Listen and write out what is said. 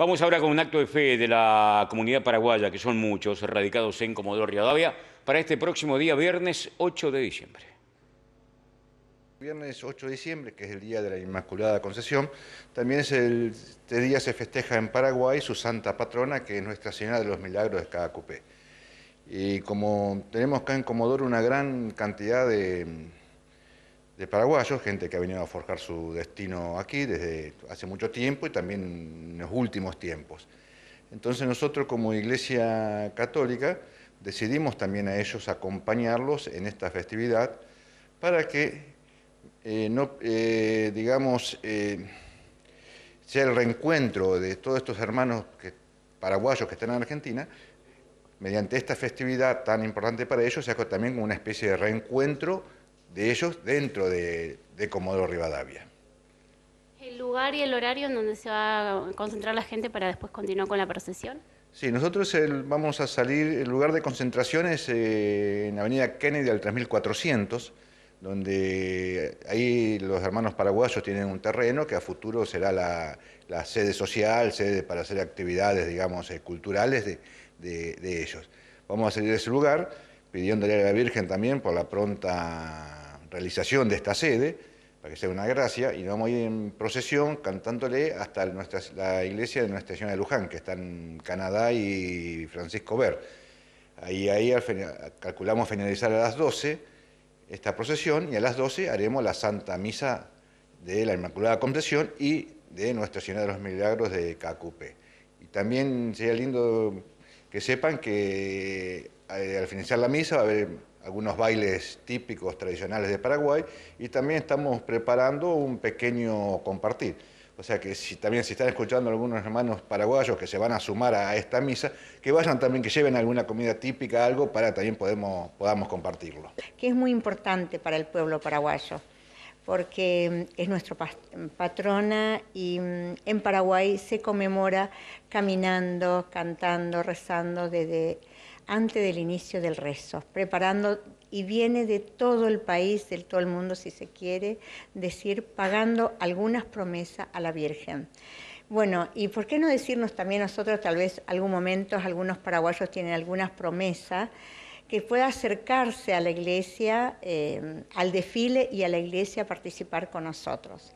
Vamos ahora con un acto de fe de la comunidad paraguaya, que son muchos, radicados en Comodoro Rivadavia, para este próximo día, viernes 8 de diciembre. Viernes 8 de diciembre, que es el día de la Inmaculada Concesión, también es el, este día se festeja en Paraguay su santa patrona, que es Nuestra Señora de los Milagros de Cada Cupé. Y como tenemos acá en Comodoro una gran cantidad de de paraguayos, gente que ha venido a forjar su destino aquí desde hace mucho tiempo y también en los últimos tiempos. Entonces nosotros como Iglesia Católica decidimos también a ellos acompañarlos en esta festividad para que eh, no, eh, digamos, eh, sea el reencuentro de todos estos hermanos paraguayos que están en Argentina, mediante esta festividad tan importante para ellos, sea también una especie de reencuentro de ellos dentro de, Comodoro Rivadavia. ¿El lugar y el horario en donde se va a concentrar la gente para después continuar con la procesión? Sí, nosotros vamos a salir, el lugar de concentración es eh, en la avenida Kennedy al 3400, donde ahí los hermanos paraguayos tienen un terreno que a futuro será la, sede social, sede para hacer actividades, digamos, eh, culturales de, de ellos. Vamos a salir de ese lugar pidiéndole a la Virgen también por la pronta realización de esta sede, para que sea una gracia, y vamos a ir en procesión cantándole hasta nuestra, la iglesia de Nuestra Señora de Luján, que está en Canadá y Francisco Ver. Ahí, ahí calculamos finalizar a las 12 esta procesión y a las 12 haremos la Santa Misa de la Inmaculada Concepción y de Nuestra Señora de los Milagros de Cacupe Y también sería lindo que sepan que eh, al finalizar la misa va a haber algunos bailes típicos, tradicionales de Paraguay, y también estamos preparando un pequeño compartir. O sea que si también si están escuchando algunos hermanos paraguayos que se van a sumar a esta misa, que vayan también, que lleven alguna comida típica, algo, para también podemos, podamos compartirlo. Que es muy importante para el pueblo paraguayo, porque mm, es nuestro patrona y mm, en Paraguay se conmemora caminando, cantando, rezando desde antes del inicio del rezo, preparando y viene de todo el país, de todo el mundo si se quiere decir, pagando algunas promesas a la Virgen. Bueno, y por qué no decirnos también nosotros, tal vez algún momento algunos paraguayos tienen algunas promesas que pueda acercarse a la iglesia, eh, al desfile y a la iglesia a participar con nosotros.